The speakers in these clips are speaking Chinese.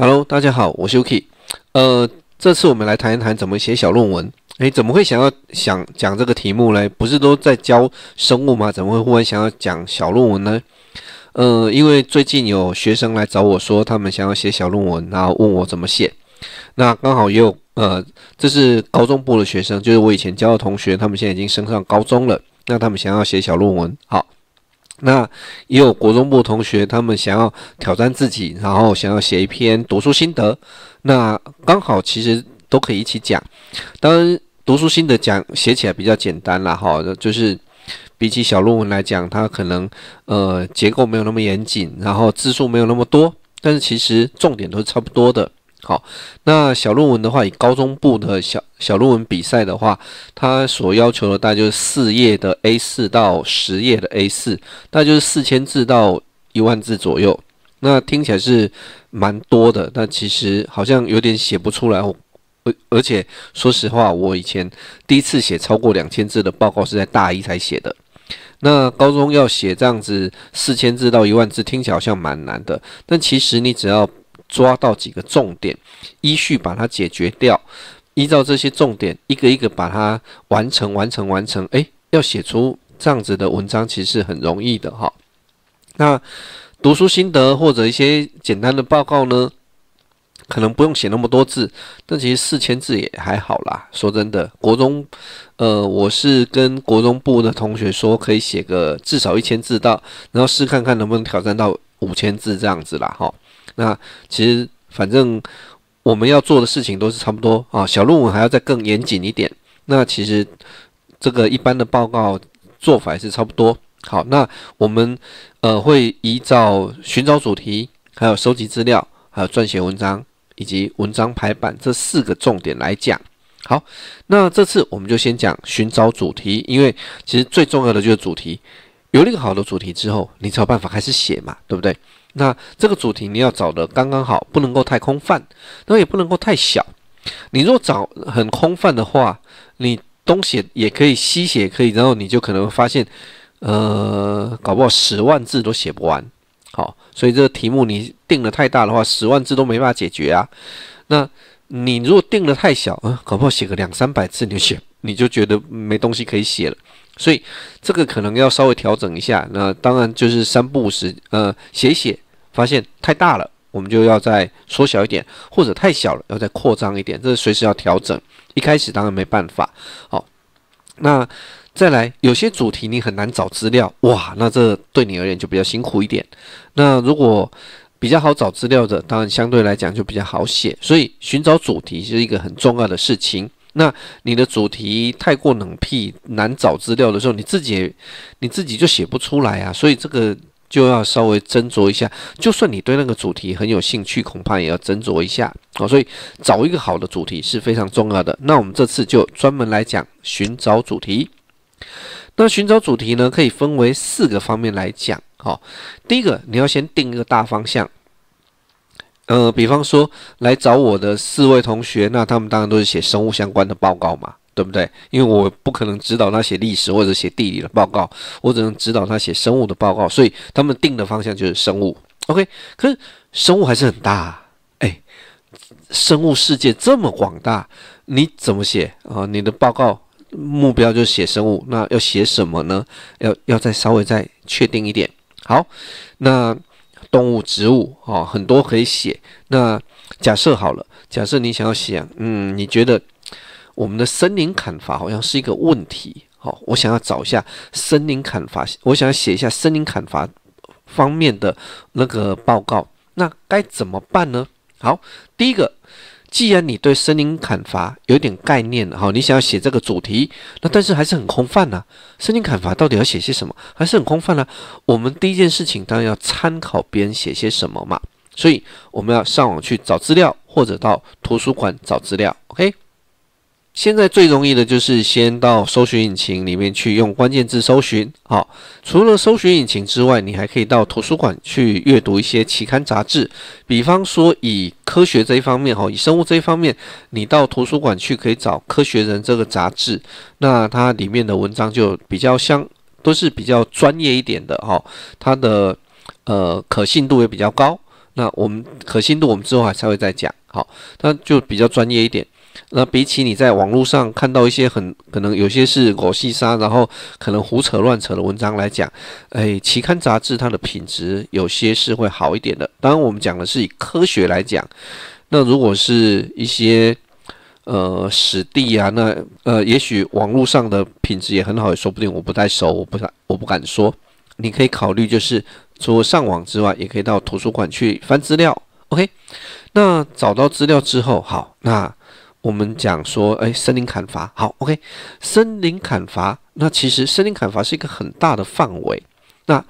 Hello，大家好，我是 UK。呃，这次我们来谈一谈怎么写小论文。诶，怎么会想要想讲这个题目呢？不是都在教生物吗？怎么会忽然想要讲小论文呢？呃，因为最近有学生来找我说，他们想要写小论文，然后问我怎么写。那刚好有呃，这是高中部的学生，就是我以前教的同学，他们现在已经升上高中了。那他们想要写小论文，好。那也有国中部同学，他们想要挑战自己，然后想要写一篇读书心得，那刚好其实都可以一起讲。当然，读书心得讲写起来比较简单啦，哈，就是比起小论文来讲，它可能呃结构没有那么严谨，然后字数没有那么多，但是其实重点都是差不多的。好，那小论文的话，以高中部的小小论文比赛的话，它所要求的大概就是四页的 A4 到十页的 A4，那就是四千字到一万字左右。那听起来是蛮多的，但其实好像有点写不出来。而而且说实话，我以前第一次写超过两千字的报告是在大一才写的。那高中要写这样子四千字到一万字，听起来好像蛮难的，但其实你只要。抓到几个重点，依序把它解决掉，依照这些重点一个一个把它完成，完成，完成。诶，要写出这样子的文章，其实很容易的哈。那读书心得或者一些简单的报告呢，可能不用写那么多字，但其实四千字也还好啦。说真的，国中，呃，我是跟国中部的同学说，可以写个至少一千字到，然后试看看能不能挑战到五千字这样子啦，哈。那其实反正我们要做的事情都是差不多啊，小论文还要再更严谨一点。那其实这个一般的报告做法还是差不多。好，那我们呃会依照寻找主题、还有收集资料、还有撰写文章以及文章排版这四个重点来讲。好，那这次我们就先讲寻找主题，因为其实最重要的就是主题。有那个好的主题之后，你才有办法开始写嘛，对不对？那这个主题你要找的刚刚好，不能够太空泛，那也不能够太小。你若找很空泛的话，你东写也可以，西写也可以，然后你就可能发现，呃，搞不好十万字都写不完。好，所以这个题目你定的太大的话，十万字都没办法解决啊。那你如果定的太小啊，搞不好写个两三百字，你就写你就觉得没东西可以写了。所以这个可能要稍微调整一下，那当然就是三步五时，呃，写写发现太大了，我们就要再缩小一点，或者太小了要再扩张一点，这是随时要调整。一开始当然没办法，好，那再来有些主题你很难找资料哇，那这对你而言就比较辛苦一点。那如果比较好找资料的，当然相对来讲就比较好写。所以寻找主题是一个很重要的事情。那你的主题太过冷僻，难找资料的时候，你自己你自己就写不出来啊，所以这个就要稍微斟酌一下。就算你对那个主题很有兴趣，恐怕也要斟酌一下啊。所以找一个好的主题是非常重要的。那我们这次就专门来讲寻找主题。那寻找主题呢，可以分为四个方面来讲哦，第一个，你要先定一个大方向。呃，比方说来找我的四位同学，那他们当然都是写生物相关的报告嘛，对不对？因为我不可能指导他写历史或者写地理的报告，我只能指导他写生物的报告，所以他们定的方向就是生物。OK，可是生物还是很大，哎，生物世界这么广大，你怎么写啊？你的报告目标就是写生物，那要写什么呢？要要再稍微再确定一点。好，那。动物、植物哦，很多可以写。那假设好了，假设你想要写，嗯，你觉得我们的森林砍伐好像是一个问题，好，我想要找一下森林砍伐，我想要写一下森林砍伐方面的那个报告，那该怎么办呢？好，第一个。既然你对森林砍伐有点概念哈，你想要写这个主题，那但是还是很空泛呐。森林砍伐到底要写些什么，还是很空泛呢。我们第一件事情当然要参考别人写些什么嘛，所以我们要上网去找资料，或者到图书馆找资料，OK。现在最容易的就是先到搜寻引擎里面去用关键字搜寻，好。除了搜寻引擎之外，你还可以到图书馆去阅读一些期刊杂志。比方说，以科学这一方面，哈，以生物这一方面，你到图书馆去可以找《科学人》这个杂志，那它里面的文章就比较相，都是比较专业一点的，哈。它的呃可信度也比较高。那我们可信度我们之后还才会再讲，好。那就比较专业一点。那比起你在网络上看到一些很可能有些是狗屁沙，然后可能胡扯乱扯的文章来讲，哎，期刊杂志它的品质有些是会好一点的。当然，我们讲的是以科学来讲。那如果是一些呃史地啊，那呃，也许网络上的品质也很好，也说不定。我不太熟，我不敢，我不敢说。你可以考虑，就是除了上网之外，也可以到图书馆去翻资料。OK，那找到资料之后，好，那。我们讲说，哎，森林砍伐，好，OK，森林砍伐，那其实森林砍伐是一个很大的范围，那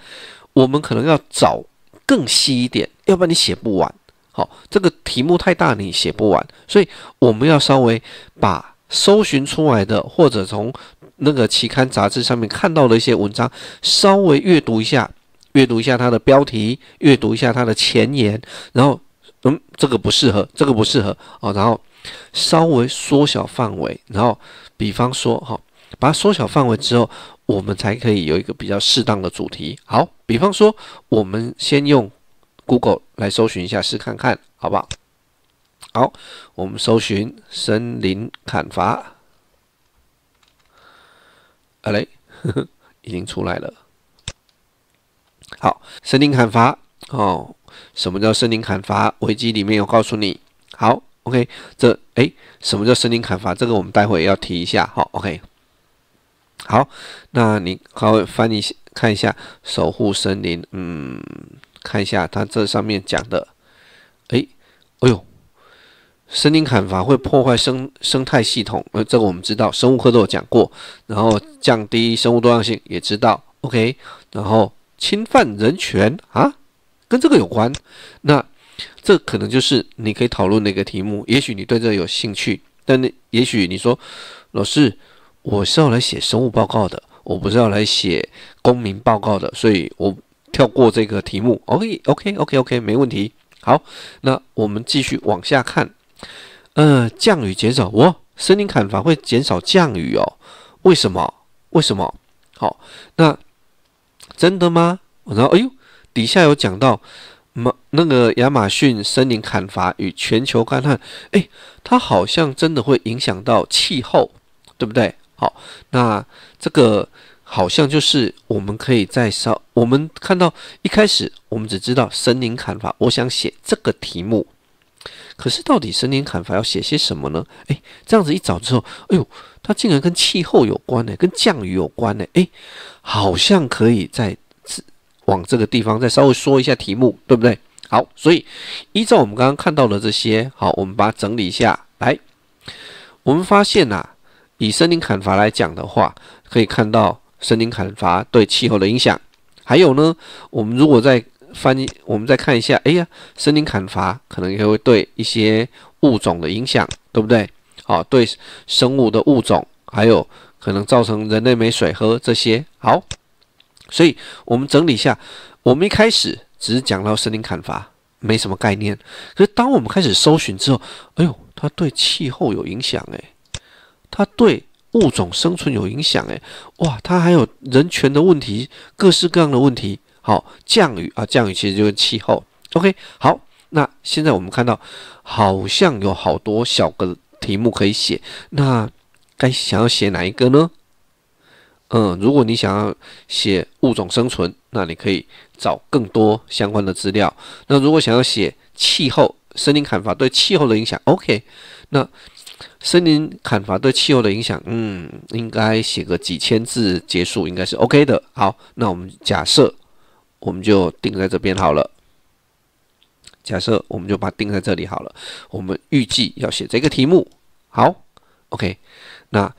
我们可能要找更细一点，要不然你写不完，好，这个题目太大，你写不完，所以我们要稍微把搜寻出来的，或者从那个期刊杂志上面看到的一些文章，稍微阅读一下，阅读一下它的标题，阅读一下它的前言，然后。嗯，这个不适合，这个不适合哦。然后稍微缩小范围，然后比方说哈，把它缩小范围之后，我们才可以有一个比较适当的主题。好，比方说，我们先用 Google 来搜寻一下，试看看好不好？好，我们搜寻森林砍伐。呵，已经出来了。好，森林砍伐哦。什么叫森林砍伐危机？里面有告诉你，好，OK，这哎，什么叫森林砍伐？这个我们待会要提一下，好，OK，好，那你稍微翻一下，看一下守护森林，嗯，看一下它这上面讲的，哎，哎呦，森林砍伐会破坏生生态系统，呃，这个我们知道，生物课都有讲过，然后降低生物多样性，也知道，OK，然后侵犯人权啊。跟这个有关，那这可能就是你可以讨论的一个题目。也许你对这有兴趣，但那也许你说，老师，我是要来写生物报告的，我不是要来写公民报告的，所以我跳过这个题目。OK，OK，OK，OK，没问题。好，那我们继续往下看。呃，降雨减少，哇，森林砍伐会减少降雨哦？为什么？为什么？好，那真的吗？然后，哎呦。底下有讲到马那个亚马逊森林砍伐与全球干旱，诶，它好像真的会影响到气候，对不对？好，那这个好像就是我们可以再稍我们看到一开始我们只知道森林砍伐，我想写这个题目，可是到底森林砍伐要写些什么呢？诶，这样子一找之后，哎呦，它竟然跟气候有关呢，跟降雨有关呢，诶，好像可以再。往这个地方再稍微说一下题目，对不对？好，所以依照我们刚刚看到的这些，好，我们把它整理一下。来，我们发现呐，以森林砍伐来讲的话，可以看到森林砍伐对气候的影响。还有呢，我们如果再翻，我们再看一下，哎呀，森林砍伐可能也会对一些物种的影响，对不对？好，对，生物的物种，还有可能造成人类没水喝这些。好。所以，我们整理一下，我们一开始只是讲到森林砍伐，没什么概念。可是，当我们开始搜寻之后，哎呦，它对气候有影响，哎，它对物种生存有影响，哎，哇，它还有人权的问题，各式各样的问题。好，降雨啊，降雨其实就是气候。OK，好，那现在我们看到好像有好多小个题目可以写，那该想要写哪一个呢？嗯，如果你想要写物种生存，那你可以找更多相关的资料。那如果想要写气候、森林砍伐对气候的影响，OK？那森林砍伐对气候的影响，嗯，应该写个几千字结束，应该是 OK 的。好，那我们假设我们就定在这边好了。假设我们就把定在这里好了。我们预计要写这个题目，好，OK？那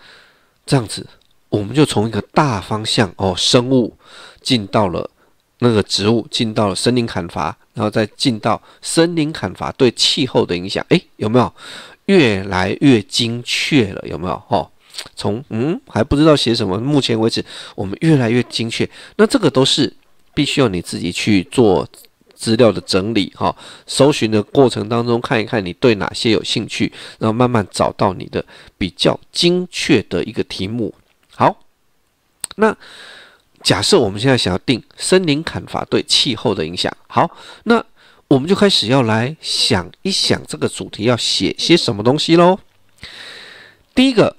这样子。我们就从一个大方向哦，生物进到了那个植物，进到了森林砍伐，然后再进到森林砍伐对气候的影响，哎，有没有越来越精确了？有没有？哈，从嗯还不知道写什么，目前为止我们越来越精确。那这个都是必须要你自己去做资料的整理哈，搜寻的过程当中看一看你对哪些有兴趣，然后慢慢找到你的比较精确的一个题目。好，那假设我们现在想要定森林砍伐对气候的影响，好，那我们就开始要来想一想这个主题要写些什么东西喽。第一个，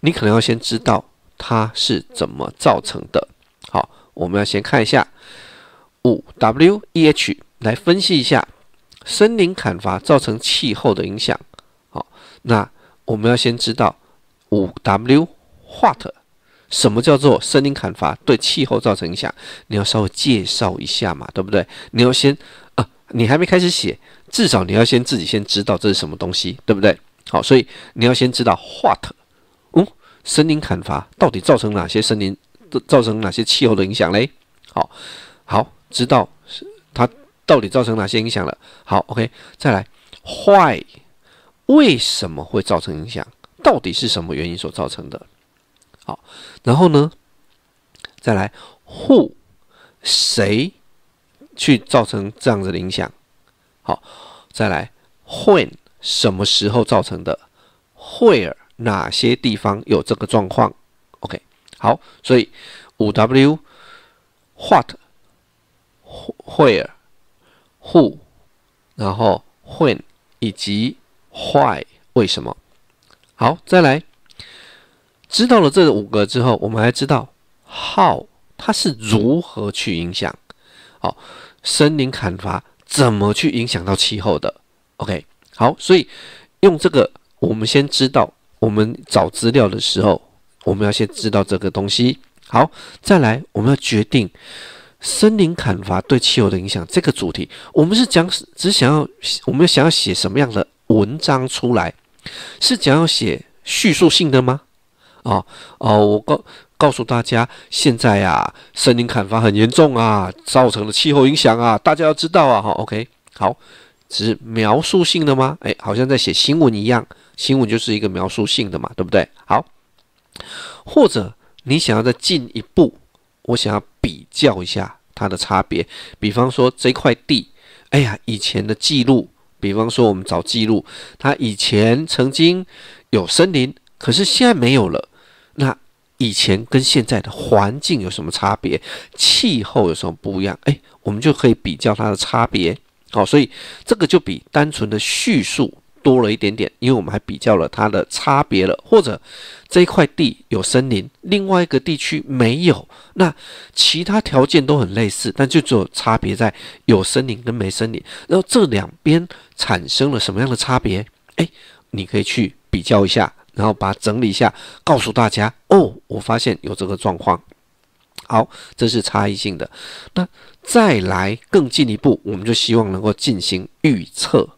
你可能要先知道它是怎么造成的。好，我们要先看一下五 W E H 来分析一下森林砍伐造成气候的影响。好，那我们要先知道五 W What。什么叫做森林砍伐对气候造成影响？你要稍微介绍一下嘛，对不对？你要先啊，你还没开始写，至少你要先自己先知道这是什么东西，对不对？好，所以你要先知道 what，哦，森林砍伐到底造成哪些森林造成哪些气候的影响嘞？好，好，知道是它到底造成哪些影响了？好，OK，再来 why，为什么会造成影响？到底是什么原因所造成的？好，然后呢？再来，who 谁去造成这样子的影响？好，再来，when 什么时候造成的？where 哪些地方有这个状况？OK，好，所以五 W，what，where，who，然后 when 以及 why 为什么？好，再来。知道了这五个之后，我们还知道 how 它是如何去影响，好，森林砍伐怎么去影响到气候的？OK，好，所以用这个，我们先知道，我们找资料的时候，我们要先知道这个东西。好，再来，我们要决定森林砍伐对气候的影响这个主题，我们是讲只想要我们想要写什么样的文章出来？是想要写叙述性的吗？啊哦，我告告诉大家，现在呀，森林砍伐很严重啊，造成的气候影响啊，大家要知道啊，好，OK，好，只是描述性的吗？哎，好像在写新闻一样，新闻就是一个描述性的嘛，对不对？好，或者你想要再进一步，我想要比较一下它的差别，比方说这块地，哎呀，以前的记录，比方说我们找记录，它以前曾经有森林，可是现在没有了。那以前跟现在的环境有什么差别？气候有什么不一样？哎，我们就可以比较它的差别。好，所以这个就比单纯的叙述多了一点点，因为我们还比较了它的差别了。或者这一块地有森林，另外一个地区没有，那其他条件都很类似，但就只有差别在有森林跟没森林。然后这两边产生了什么样的差别？哎，你可以去比较一下。然后把整理一下，告诉大家哦，我发现有这个状况。好，这是差异性的。那再来更进一步，我们就希望能够进行预测。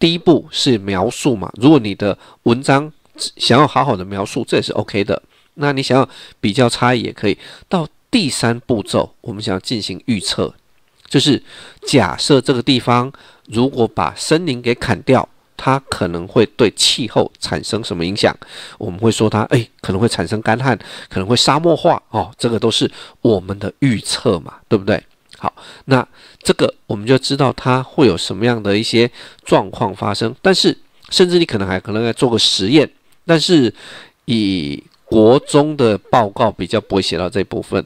第一步是描述嘛，如果你的文章想要好好的描述，这也是 OK 的。那你想要比较差异也可以。到第三步骤，我们想要进行预测，就是假设这个地方如果把森林给砍掉。它可能会对气候产生什么影响？我们会说它，诶，可能会产生干旱，可能会沙漠化哦，这个都是我们的预测嘛，对不对？好，那这个我们就知道它会有什么样的一些状况发生。但是，甚至你可能还可能要做个实验。但是，以国中的报告比较不会写到这部分。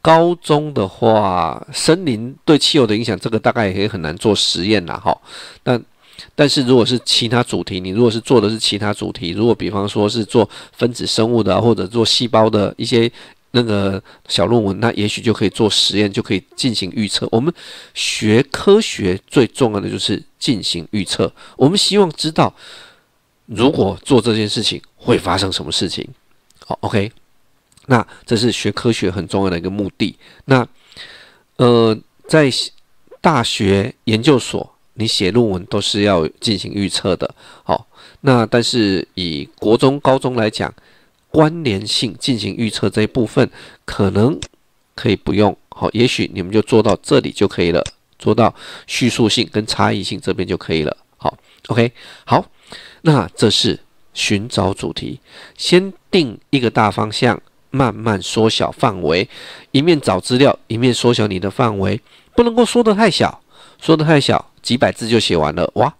高中的话，森林对气候的影响，这个大概也很难做实验啦。哈，那。但是，如果是其他主题，你如果是做的是其他主题，如果比方说是做分子生物的，或者做细胞的一些那个小论文，那也许就可以做实验，就可以进行预测。我们学科学最重要的就是进行预测。我们希望知道，如果做这件事情会发生什么事情。好，OK，那这是学科学很重要的一个目的。那呃，在大学研究所。你写论文都是要进行预测的，好，那但是以国中、高中来讲，关联性进行预测这一部分可能可以不用，好，也许你们就做到这里就可以了，做到叙述性跟差异性这边就可以了，好，OK，好，那这是寻找主题，先定一个大方向，慢慢缩小范围，一面找资料，一面缩小你的范围，不能够缩得太小。说的太小，几百字就写完了哇，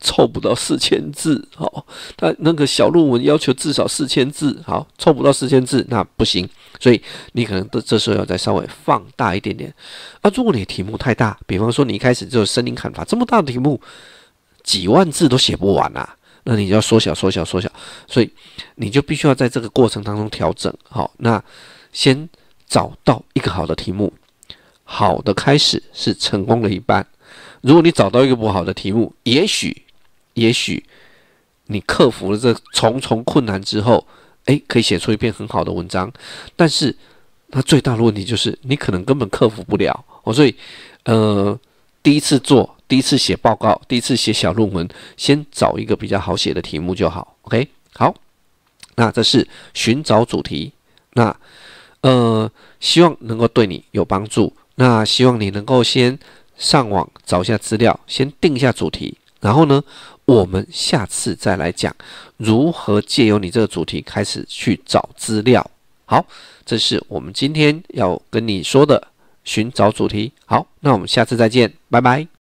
凑不到四千字。好，他那个小论文要求至少四千字，好，凑不到四千字那不行。所以你可能都这时候要再稍微放大一点点。啊，如果你题目太大，比方说你一开始就森林砍伐这么大的题目，几万字都写不完啊，那你就要缩小、缩小、缩小。所以你就必须要在这个过程当中调整好。那先找到一个好的题目。好的开始是成功的一半。如果你找到一个不好的题目，也许，也许你克服了这重重困难之后，哎，可以写出一篇很好的文章。但是，那最大的问题就是你可能根本克服不了。我所以，呃，第一次做，第一次写报告，第一次写小论文，先找一个比较好写的题目就好。OK，好，那这是寻找主题。那，呃，希望能够对你有帮助。那希望你能够先上网找一下资料，先定一下主题，然后呢，我们下次再来讲如何借由你这个主题开始去找资料。好，这是我们今天要跟你说的寻找主题。好，那我们下次再见，拜拜。